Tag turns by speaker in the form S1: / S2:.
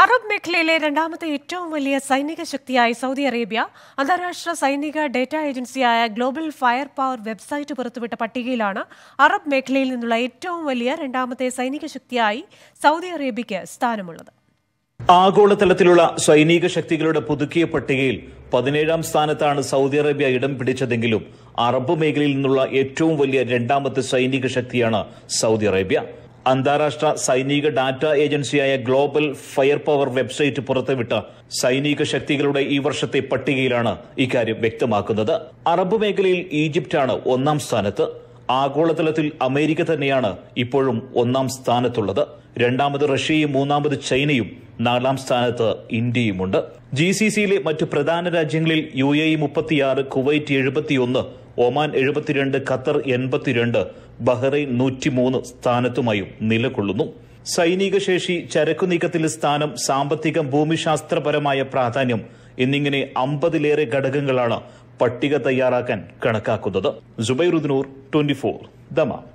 S1: Arab മേഖലയിലെ രണ്ടാമത്തെ ഏറ്റവും വലിയ സൈനിക ശക്തിയായി സൗദി അറേബ്യ അന്താരാഷ്ട്ര സൈനിക ഡേറ്റ ഏജൻസിയായ ഗ്ലോബൽ ഫയർ പവർ വെബ്സൈറ്റ് പുറത്തുവിട്ട പട്ടികയിലാണ് അറബ് മേഖലയിൽ നിന്നുള്ള ഏറ്റവും വലിയ രണ്ടാമത്തെ സൈനിക ശക്തിയായി സൗദി അറേബ്യയ്ക്ക് സ്ഥാനമുള്ളത്
S2: ആഗോളതലത്തിലുള്ള സൈനിക ശക്തികളുടെ പുതുക്കിയ പട്ടികയിൽ പതിനേഴാം സ്ഥാനത്താണ് സൗദി അറേബ്യ ഇടം പിടിച്ചതെങ്കിലും അറബ് മേഖലയിൽ നിന്നുള്ള ഏറ്റവും വലിയ രണ്ടാമത്തെ സൈനിക ശക്തിയാണ് സൗദി അറേബ്യ അന്താരാഷ്ട്ര സൈനിക ഡാറ്റ ഏജൻസിയായ ഗ്ലോബൽ ഫയർ പവർ വെബ്സൈറ്റ് പുറത്തുവിട്ട സൈനിക ശക്തികളുടെ ഈ വർഷത്തെ പട്ടികയിലാണ് ഇക്കാര്യം വ്യക്തമാക്കുന്നത് അറബ് മേഖലയിൽ ഈജിപ്റ്റാണ് ഒന്നാം സ്ഥാനത്ത് ആഗോളതലത്തിൽ അമേരിക്ക തന്നെയാണ് ഇപ്പോഴും ഒന്നാം സ്ഥാനത്തുള്ളത് രണ്ടാമത് റഷ്യയും മൂന്നാമത് ചൈനയും നാലാം സ്ഥാനത്ത് ഇന്ത്യയുമുണ്ട് ജി സി സിയിലെ മറ്റ് പ്രധാന രാജ്യങ്ങളിൽ യു എ ഇ മുപ്പത്തിയാറ് കുവൈറ്റ് എഴുപത്തിയൊന്ന് ഒമാൻ എഴുപത്തിരണ്ട് ഖത്തർ എൺപത്തിരണ്ട് ബഹ്റൈൻ നൂറ്റിമൂന്ന് സ്ഥാനത്തുമായും നിലകൊള്ളുന്നു സൈനിക ശേഷി ചരക്കു നീക്കത്തിലെ സ്ഥാനം സാമ്പത്തികം ഭൂമിശാസ്ത്രപരമായ പ്രാധാന്യം എന്നിങ്ങനെ അമ്പതിലേറെ ഘടകങ്ങളാണ് പട്ടിക തയ്യാറാക്കാൻ കണക്കാക്കുന്നത് ജുബൈറുദ്നൂർ ട്വന്റി ഫോർ ദമാം